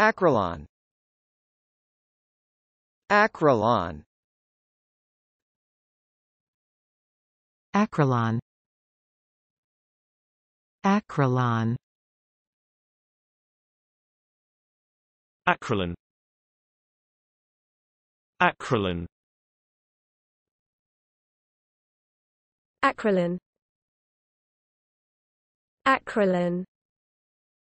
Acrylon Acrylon Acrylon Acrylon Acrylon Acrylon Acrylon Acrylon